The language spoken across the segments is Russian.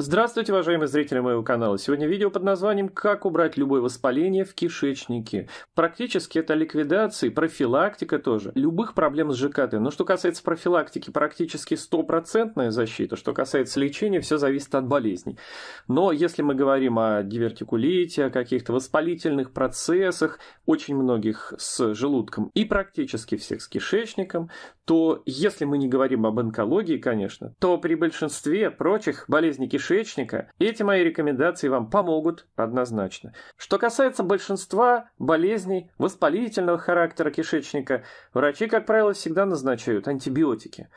Здравствуйте, уважаемые зрители моего канала. Сегодня видео под названием «Как убрать любое воспаление в кишечнике». Практически это ликвидация, и профилактика тоже, любых проблем с ЖКТ. Но что касается профилактики, практически стопроцентная защита. Что касается лечения, все зависит от болезней. Но если мы говорим о дивертикулите, о каких-то воспалительных процессах, очень многих с желудком и практически всех с кишечником, то если мы не говорим об онкологии, конечно, то при большинстве прочих болезней кишечника кишечника, эти мои рекомендации вам помогут однозначно. Что касается большинства болезней воспалительного характера кишечника, врачи, как правило, всегда назначают антибиотики.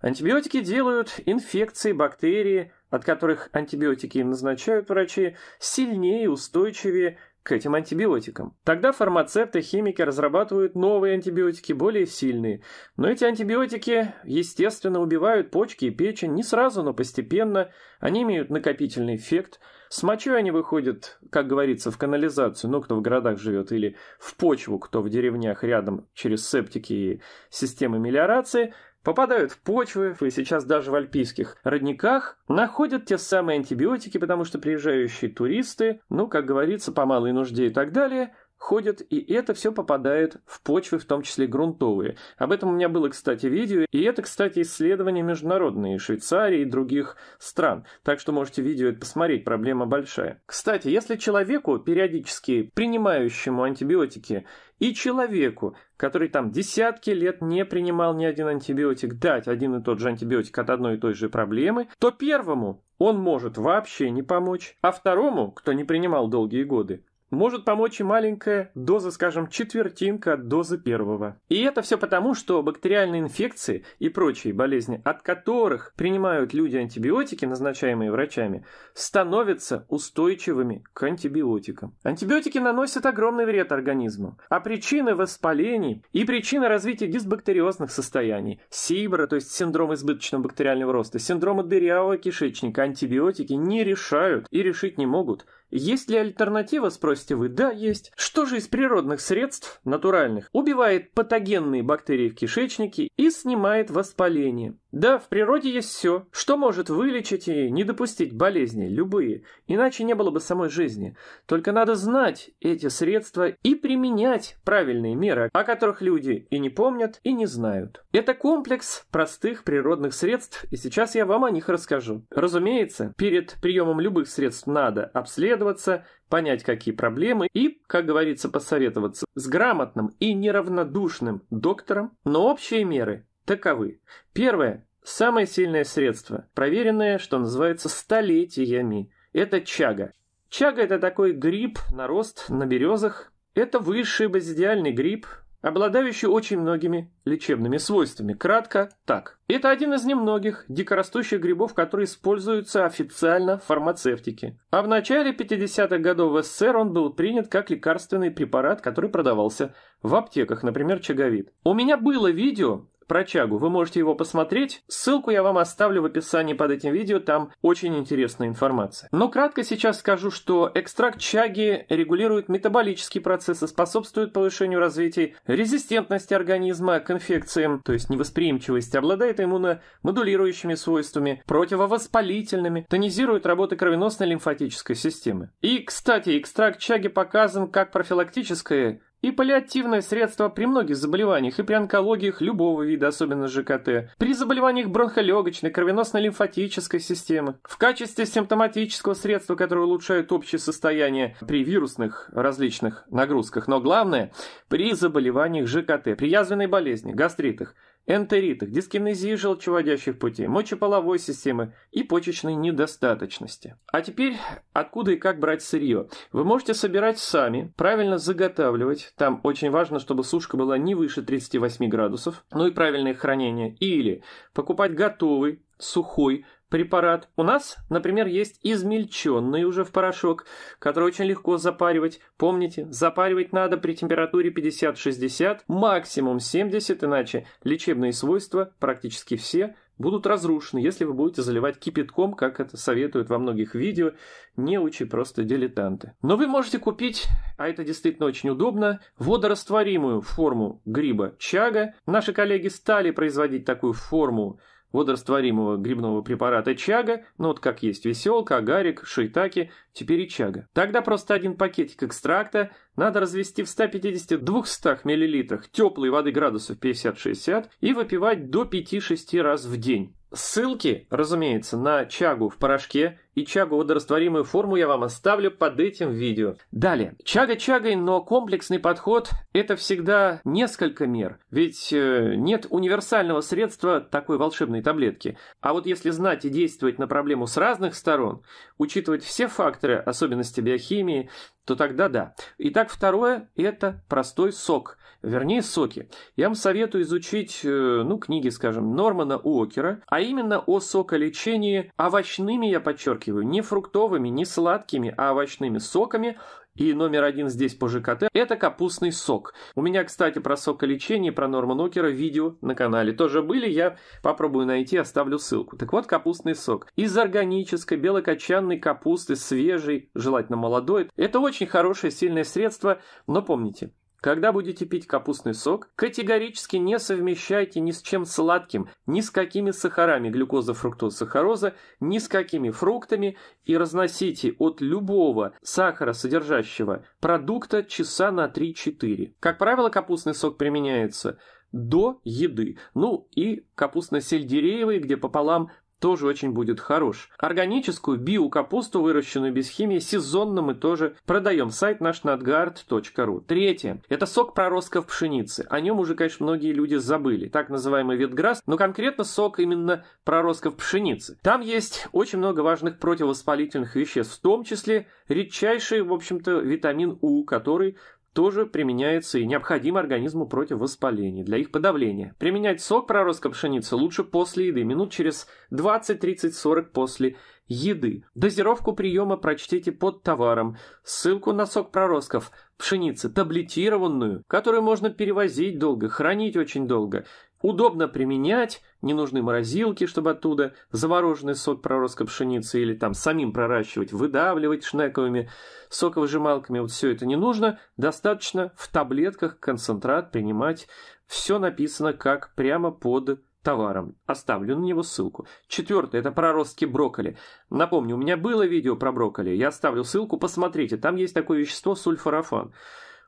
Антибиотики делают инфекции, бактерии, от которых антибиотики назначают врачи, сильнее и устойчивее к этим антибиотикам. Тогда фармацевты, химики разрабатывают новые антибиотики, более сильные. Но эти антибиотики, естественно, убивают почки и печень не сразу, но постепенно. Они имеют накопительный эффект. С мочой они выходят, как говорится, в канализацию, ну, кто в городах живет, или в почву, кто в деревнях рядом через септики и системы мелиорации – попадают в почвы, и сейчас даже в альпийских родниках находят те самые антибиотики, потому что приезжающие туристы, ну, как говорится, по малой нужде и так далее, ходят, и это все попадает в почвы, в том числе грунтовые. Об этом у меня было, кстати, видео, и это, кстати, исследования международные Швейцарии и других стран, так что можете видео это посмотреть, проблема большая. Кстати, если человеку, периодически принимающему антибиотики, и человеку, который там десятки лет не принимал ни один антибиотик, дать один и тот же антибиотик от одной и той же проблемы, то первому он может вообще не помочь, а второму, кто не принимал долгие годы, может помочь и маленькая доза, скажем, четвертинка от дозы первого. И это все потому, что бактериальные инфекции и прочие болезни, от которых принимают люди антибиотики, назначаемые врачами, становятся устойчивыми к антибиотикам. Антибиотики наносят огромный вред организму, а причины воспалений и причины развития дисбактериозных состояний, сибра, то есть синдром избыточного бактериального роста, синдрома дырявого кишечника, антибиотики не решают и решить не могут – есть ли альтернатива, спросите вы? Да, есть. Что же из природных средств, натуральных, убивает патогенные бактерии в кишечнике и снимает воспаление? Да, в природе есть все, что может вылечить и не допустить болезни, любые, иначе не было бы самой жизни. Только надо знать эти средства и применять правильные меры, о которых люди и не помнят, и не знают. Это комплекс простых природных средств, и сейчас я вам о них расскажу. Разумеется, перед приемом любых средств надо обследовать, исследоваться, понять, какие проблемы и, как говорится, посоветоваться с грамотным и неравнодушным доктором. Но общие меры таковы. Первое. Самое сильное средство, проверенное, что называется, столетиями, это чага. Чага – это такой гриб, нарост на березах. Это высший базидиальный гриб, обладающий очень многими лечебными свойствами. Кратко так. Это один из немногих дикорастущих грибов, которые используются официально в фармацевтике. А в начале 50-х годов в СССР он был принят как лекарственный препарат, который продавался в аптеках, например, чаговид. У меня было видео, про Чагу, вы можете его посмотреть. Ссылку я вам оставлю в описании под этим видео, там очень интересная информация. Но кратко сейчас скажу, что экстракт Чаги регулирует метаболические процессы, способствует повышению развития резистентности организма к инфекциям, то есть невосприимчивости, обладает иммуномодулирующими свойствами, противовоспалительными, тонизирует работу кровеносной лимфатической системы. И, кстати, экстракт Чаги показан как профилактическое и паллиативное средство при многих заболеваниях и при онкологиях любого вида, особенно ЖКТ, при заболеваниях бронхолегочной, кровеносно-лимфатической системы, в качестве симптоматического средства, которое улучшает общее состояние при вирусных различных нагрузках, но главное, при заболеваниях ЖКТ, при язвенной болезни, гастритах – энтеритах, дискинезии желчеводящих путей, мочеполовой системы и почечной недостаточности. А теперь, откуда и как брать сырье? Вы можете собирать сами, правильно заготавливать, там очень важно, чтобы сушка была не выше 38 градусов, ну и правильное хранение, или покупать готовый, сухой, препарат. У нас, например, есть измельченный уже в порошок, который очень легко запаривать. Помните, запаривать надо при температуре 50-60, максимум 70, иначе лечебные свойства практически все будут разрушены, если вы будете заливать кипятком, как это советуют во многих видео, не учи просто дилетанты. Но вы можете купить, а это действительно очень удобно, водорастворимую форму гриба чага. Наши коллеги стали производить такую форму водорастворимого грибного препарата чага, ну вот как есть веселка, агарик, шиитаки, теперь и чага. Тогда просто один пакетик экстракта надо развести в 150-200 мл теплой воды градусов 50-60 и выпивать до 5-6 раз в день. Ссылки, разумеется, на чагу в порошке и чагу водорастворимую форму я вам оставлю под этим видео. Далее. Чага чагой, но комплексный подход – это всегда несколько мер. Ведь э, нет универсального средства такой волшебной таблетки. А вот если знать и действовать на проблему с разных сторон, учитывать все факторы, особенности биохимии, то тогда да. Итак, второе – это простой сок вернее соки. Я вам советую изучить, э, ну, книги, скажем, Нормана Уокера, а именно о соколечении овощными, я подчеркиваю, не фруктовыми, не сладкими, а овощными соками, и номер один здесь по ЖКТ – это капустный сок. У меня, кстати, про соколечение, про Норман Окера видео на канале тоже были. Я попробую найти, оставлю ссылку. Так вот, капустный сок. Из органической белокочанной капусты, свежей, желательно молодой. Это очень хорошее, сильное средство, но помните, когда будете пить капустный сок, категорически не совмещайте ни с чем сладким, ни с какими сахарами глюкоза, фруктоза, сахароза, ни с какими фруктами и разносите от любого сахара содержащего продукта часа на 3-4. Как правило, капустный сок применяется до еды. Ну и капустно-сельдереевый, где пополам тоже очень будет хорош. Органическую биокапусту, выращенную без химии, сезонно мы тоже продаем. Сайт наш надгард.ру. Третье. Это сок проростков пшеницы. О нем уже, конечно, многие люди забыли. Так называемый ветграсс, но конкретно сок именно проростков пшеницы. Там есть очень много важных противовоспалительных веществ, в том числе редчайший, в общем-то, витамин У, который тоже применяется и необходим организму против воспаления для их подавления. Применять сок проростка пшеницы лучше после еды, минут через 20, 30, 40 после еды. Дозировку приема прочтите под товаром. Ссылку на сок проростков пшеницы таблетированную, которую можно перевозить долго, хранить очень долго. Удобно применять, не нужны морозилки, чтобы оттуда замороженный сок проростка пшеницы или там самим проращивать, выдавливать шнековыми соковыжималками, вот все это не нужно. Достаточно в таблетках концентрат принимать. Все написано как прямо под товаром. Оставлю на него ссылку. Четвертое – это проростки брокколи. Напомню, у меня было видео про брокколи. Я оставлю ссылку, посмотрите. Там есть такое вещество сульфорафан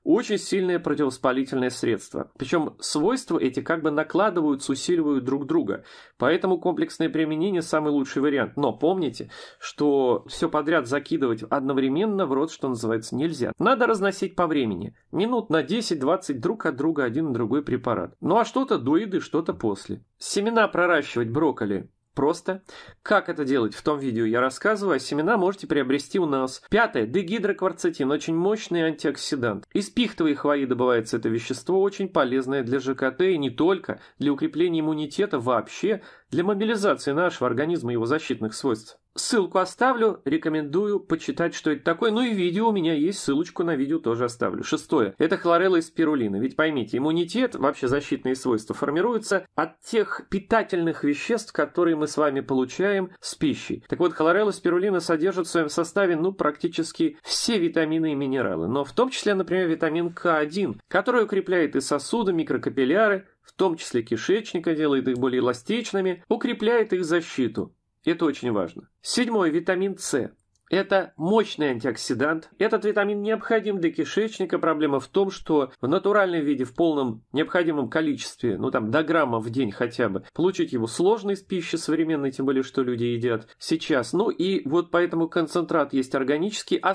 очень сильное противовоспалительное средство. Причем свойства эти как бы накладываются, усиливают друг друга. Поэтому комплексное применение самый лучший вариант. Но помните, что все подряд закидывать одновременно в рот, что называется, нельзя. Надо разносить по времени. Минут на 10-20 друг от друга один на другой препарат. Ну а что-то до еды, что-то после. Семена проращивать брокколи просто. Как это делать? В том видео я рассказываю, а семена можете приобрести у нас. Пятое. Дегидрокварцетин. Очень мощный антиоксидант. Из пихтовой хвои добывается это вещество, очень полезное для ЖКТ и не только, для укрепления иммунитета вообще, для мобилизации нашего организма и его защитных свойств. Ссылку оставлю, рекомендую почитать, что это такое. Ну и видео у меня есть, ссылочку на видео тоже оставлю. Шестое. Это хлорелла из спирулина. Ведь поймите, иммунитет, вообще защитные свойства формируются от тех питательных веществ, которые мы с вами получаем с пищей. Так вот, хлорелла и спирулина содержит в своем составе, ну, практически все витамины и минералы. Но в том числе, например, витамин К1, который укрепляет и сосуды, микрокапилляры, в том числе кишечника, делает их более эластичными, укрепляет их защиту. Это очень важно. Седьмой витамин С. Это мощный антиоксидант. Этот витамин необходим для кишечника. Проблема в том, что в натуральном виде, в полном необходимом количестве, ну там до грамма в день хотя бы, получить его сложно из пищи современной, тем более, что люди едят сейчас. Ну и вот поэтому концентрат есть органический. А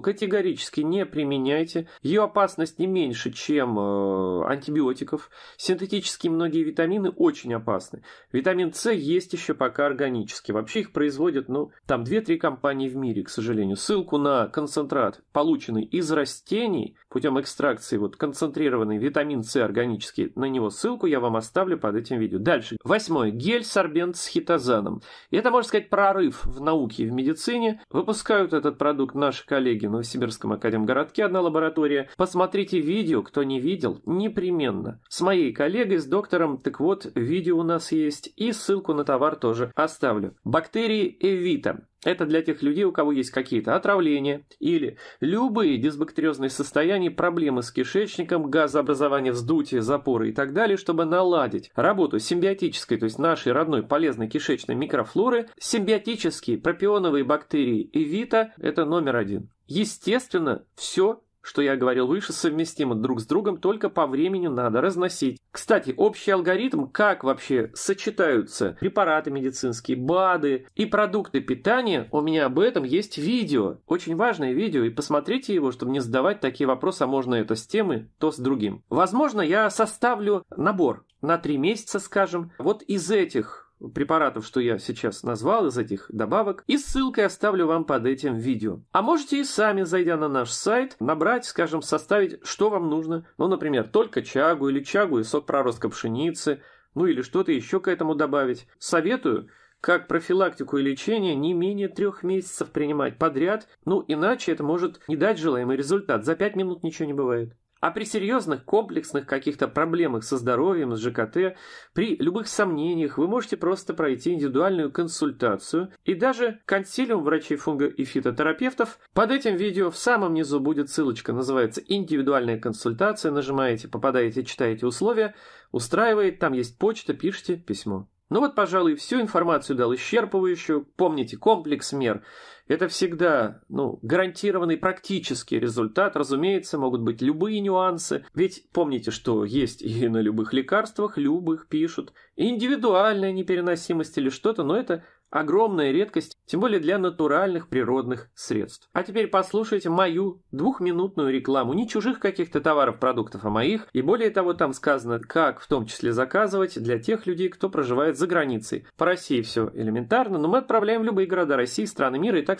категорически не применяйте. Ее опасность не меньше, чем э, антибиотиков. Синтетические многие витамины очень опасны. Витамин С есть еще пока органический. Вообще их производят, ну, там 2-3 компании в мире мире, к сожалению, ссылку на концентрат, полученный из растений путем экстракции вот концентрированный витамин С органический. На него ссылку я вам оставлю под этим видео. Дальше. Восьмое. Гель-сорбент с хитозаном. это, можно сказать, прорыв в науке и в медицине. Выпускают этот продукт наши коллеги в Новосибирском академгородке, одна лаборатория. Посмотрите видео, кто не видел, непременно. С моей коллегой, с доктором, так вот, видео у нас есть, и ссылку на товар тоже оставлю. Бактерии Эвита. Это для тех людей, у кого есть какие-то отравления или любые дисбактериозные состояния, проблемы с кишечником, газообразование, вздутие, запоры и так далее, чтобы наладить работу симбиотической, то есть нашей родной полезной кишечной микрофлоры, симбиотические пропионовые бактерии и вита – это номер один. Естественно, все что я говорил выше, совместимы друг с другом, только по времени надо разносить. Кстати, общий алгоритм, как вообще сочетаются препараты медицинские, БАДы и продукты питания, у меня об этом есть видео. Очень важное видео, и посмотрите его, чтобы не задавать такие вопросы, а можно это с тем и то с другим. Возможно, я составлю набор на три месяца, скажем, вот из этих препаратов, что я сейчас назвал, из этих добавок, и ссылкой оставлю вам под этим видео. А можете и сами, зайдя на наш сайт, набрать, скажем, составить, что вам нужно. Ну, например, только чагу или чагу и сок проростка пшеницы, ну или что-то еще к этому добавить. Советую как профилактику и лечение не менее трех месяцев принимать подряд, ну иначе это может не дать желаемый результат. За пять минут ничего не бывает. А при серьезных, комплексных каких-то проблемах со здоровьем, с ЖКТ, при любых сомнениях вы можете просто пройти индивидуальную консультацию и даже консилиум врачей фунго и фитотерапевтов. Под этим видео в самом низу будет ссылочка, называется «Индивидуальная консультация». Нажимаете, попадаете, читаете условия, устраивает, там есть почта, пишите письмо. Ну вот, пожалуй, всю информацию дал исчерпывающую. Помните, комплекс мер – это всегда ну, гарантированный практический результат. Разумеется, могут быть любые нюансы. Ведь помните, что есть и на любых лекарствах, любых пишут. Индивидуальная непереносимость или что-то, но это огромная редкость, тем более для натуральных природных средств. А теперь послушайте мою двухминутную рекламу, не чужих каких-то товаров, продуктов, а моих. И более того, там сказано, как в том числе заказывать для тех людей, кто проживает за границей. По России все элементарно, но мы отправляем в любые города России, страны мира и так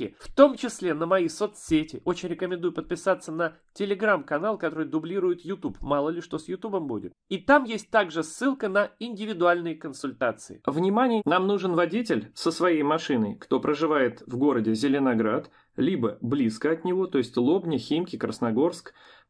ссылки, в том числе на мои соцсети. Очень рекомендую подписаться на телеграм-канал, который дублирует YouTube. Мало ли что с YouTube будет. И там есть также ссылка на индивидуальные консультации. Внимание, нам нужен водитель со своей машиной, кто проживает в городе Зеленоград, либо близко от него, то есть Лобня, Химки, Красногорск,